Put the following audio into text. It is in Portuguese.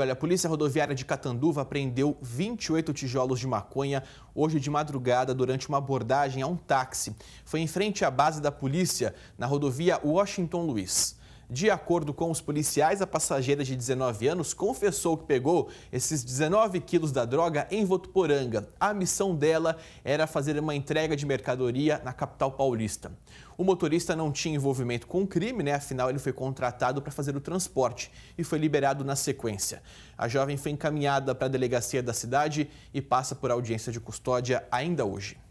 Olha, a Polícia Rodoviária de Catanduva apreendeu 28 tijolos de maconha hoje de madrugada durante uma abordagem a um táxi. Foi em frente à base da polícia na rodovia Washington Luiz. De acordo com os policiais, a passageira de 19 anos confessou que pegou esses 19 quilos da droga em Votuporanga. A missão dela era fazer uma entrega de mercadoria na capital paulista. O motorista não tinha envolvimento com o crime, né? afinal, ele foi contratado para fazer o transporte e foi liberado na sequência. A jovem foi encaminhada para a delegacia da cidade e passa por audiência de custódia ainda hoje.